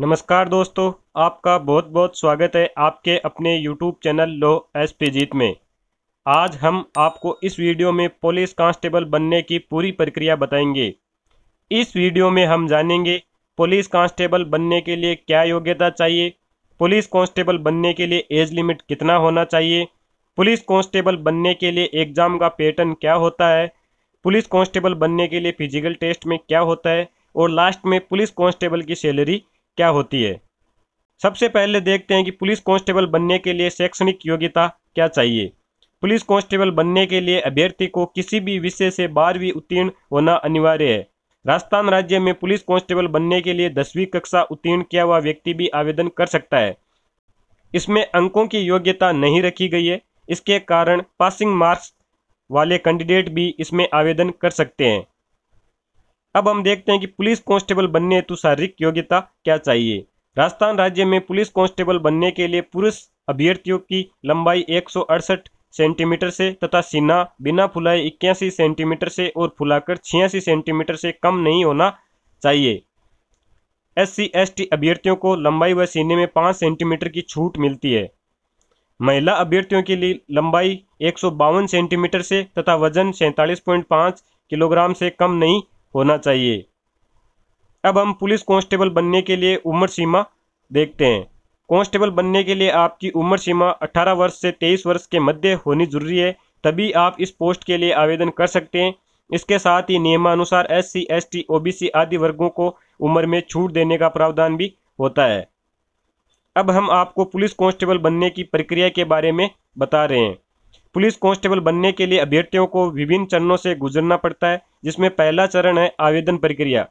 नमस्कार दोस्तों आपका बहुत बहुत स्वागत है आपके अपने यूट्यूब चैनल लो एस पी जीत में आज हम आपको इस वीडियो में पुलिस कांस्टेबल बनने की पूरी प्रक्रिया बताएंगे इस वीडियो में हम जानेंगे पुलिस कांस्टेबल बनने के लिए क्या योग्यता चाहिए पुलिस कांस्टेबल बनने के लिए एज लिमिट कितना होना चाहिए पुलिस कांस्टेबल बनने के लिए एग्ज़ाम का पैटर्न क्या होता है पुलिस कांस्टेबल बनने के लिए फिजिकल टेस्ट में क्या होता है और लास्ट में पुलिस कांस्टेबल की सैलरी क्या होती है सबसे पहले देखते हैं कि पुलिस कांस्टेबल बनने के लिए शैक्षणिक योग्यता क्या चाहिए पुलिस कांस्टेबल बनने के लिए अभ्यर्थी को किसी भी विषय से बारहवीं उत्तीर्ण होना अनिवार्य है राजस्थान राज्य में पुलिस कांस्टेबल बनने के लिए दसवीं कक्षा उत्तीर्ण किया हुआ व्यक्ति भी आवेदन कर सकता है इसमें अंकों की योग्यता नहीं रखी गई है इसके कारण पासिंग मार्क्स वाले कैंडिडेट भी इसमें आवेदन कर सकते हैं अब हम देखते हैं कि पुलिस कांस्टेबल बनने हेतु शारीरिक योग्यता क्या चाहिए राजस्थान राज्य में पुलिस कांस्टेबल बनने के लिए पुरुष अभ्यर्थियों की लंबाई एक सेंटीमीटर से तथा सीना बिना फुलाए इक्यासी सेंटीमीटर से और फुलाकर छियासी सेंटीमीटर से कम नहीं होना चाहिए एस सी एस टी अभ्यर्थियों को लंबाई व सीने में पाँच सेंटीमीटर की छूट मिलती है महिला अभ्यर्थियों के लिए लंबाई एक सेंटीमीटर से तथा वजन सैंतालीस किलोग्राम से कम नहीं होना चाहिए अब हम पुलिस कांस्टेबल बनने के लिए उम्र सीमा देखते हैं कांस्टेबल बनने के लिए आपकी उम्र सीमा 18 वर्ष से 23 वर्ष के मध्य होनी जरूरी है तभी आप इस पोस्ट के लिए आवेदन कर सकते हैं इसके साथ ही नियमानुसार S C S T O B C आदि वर्गों को उम्र में छूट देने का प्रावधान भी होता है अब हम आपको पुलिस कांस्टेबल बनने की प्रक्रिया के बारे में बता रहे हैं पुलिस कांस्टेबल बनने के लिए अभ्यर्थियों को विभिन्न चरणों से गुजरना पड़ता है जिसमें पहला चरण है आवेदन प्रक्रिया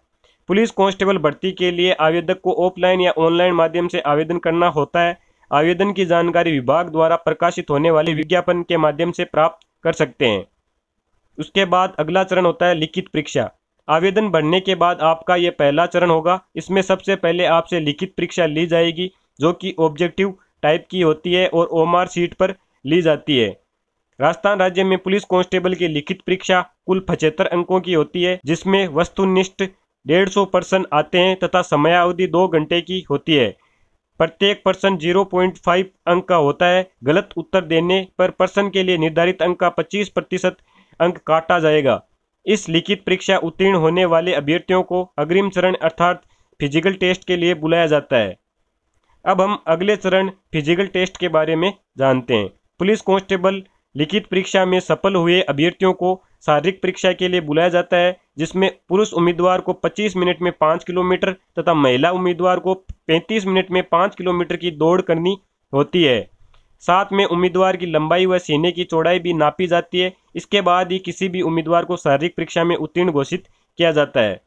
पुलिस कांस्टेबल भर्ती के लिए आवेदक को ऑफलाइन या ऑनलाइन माध्यम से आवेदन करना होता है आवेदन की जानकारी विभाग द्वारा प्रकाशित होने वाले विज्ञापन के माध्यम से प्राप्त कर सकते हैं उसके बाद अगला चरण होता है लिखित परीक्षा आवेदन भरने के बाद आपका ये पहला चरण होगा इसमें सबसे पहले आपसे लिखित परीक्षा ली जाएगी जो कि ऑब्जेक्टिव टाइप की होती है और ओम शीट पर ली जाती है राजस्थान राज्य में पुलिस कांस्टेबल की लिखित परीक्षा कुल पचहत्तर अंकों की होती है जिसमें वस्तुनिष्ठ डेढ़ सौ पर्सन आते हैं तथा समयावधि दो घंटे की होती है प्रत्येक पर्सन 0.5 अंक का होता है गलत उत्तर देने पर पर्सन के लिए निर्धारित अंक का 25 प्रतिशत अंक काटा जाएगा इस लिखित परीक्षा उत्तीर्ण होने वाले अभ्यर्थियों को अग्रिम चरण अर्थात फिजिकल टेस्ट के लिए बुलाया जाता है अब हम अगले चरण फिजिकल टेस्ट के बारे में जानते हैं पुलिस कांस्टेबल लिखित परीक्षा में सफल हुए अभ्यर्थियों को शारीरिक परीक्षा के लिए बुलाया जाता है जिसमें पुरुष उम्मीदवार को 25 मिनट में 5 किलोमीटर तथा महिला उम्मीदवार को 35 मिनट में 5 किलोमीटर की दौड़ करनी होती है साथ में उम्मीदवार की लंबाई व सीने की चौड़ाई भी नापी जाती है इसके बाद ही किसी भी उम्मीदवार को शारीरिक परीक्षा में उत्तीर्ण घोषित किया जाता है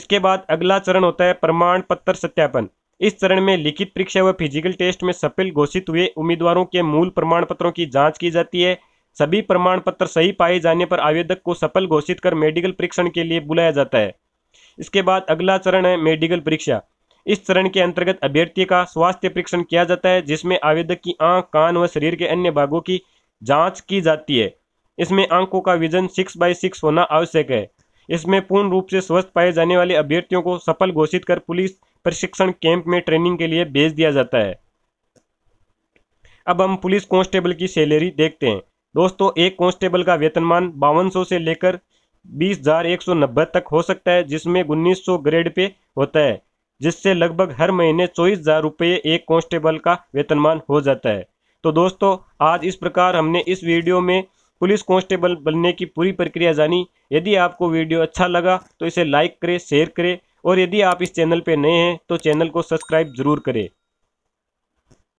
इसके बाद अगला चरण होता है प्रमाण पत्र सत्यापन इस चरण में लिखित परीक्षा व फिजिकल टेस्ट में सफल घोषित हुए उम्मीदवारों के मूल प्रमाण पत्रों की जाँच की जाती है सभी प्रमाण पत्र सही पाए जाने पर आवेदक को सफल घोषित कर मेडिकल परीक्षण के लिए बुलाया जाता है इसके बाद अगला चरण है मेडिकल परीक्षा इस चरण के अंतर्गत अभ्यर्थी का स्वास्थ्य परीक्षण किया जाता है जिसमें आवेदक की आंख कान व शरीर के अन्य भागों की जांच की जाती है इसमें आंखों का विजन सिक्स बाई सिक्स होना आवश्यक है इसमें पूर्ण रूप से स्वस्थ पाए जाने वाले अभ्यर्थियों को सफल घोषित कर पुलिस प्रशिक्षण कैंप में ट्रेनिंग के लिए भेज दिया जाता है अब हम पुलिस कांस्टेबल की सैलरी देखते हैं दोस्तों एक कांस्टेबल का वेतनमान बावन से लेकर बीस हजार एक सौ नब्बे तक हो सकता है जिसमें उन्नीस सौ ग्रेड पे होता है जिससे लगभग हर महीने चौबीस हजार रुपये एक कांस्टेबल का वेतनमान हो जाता है तो दोस्तों आज इस प्रकार हमने इस वीडियो में पुलिस कांस्टेबल बनने की पूरी प्रक्रिया जानी यदि आपको वीडियो अच्छा लगा तो इसे लाइक करें शेयर करें और यदि आप इस चैनल पर नए हैं तो चैनल को सब्सक्राइब जरूर करें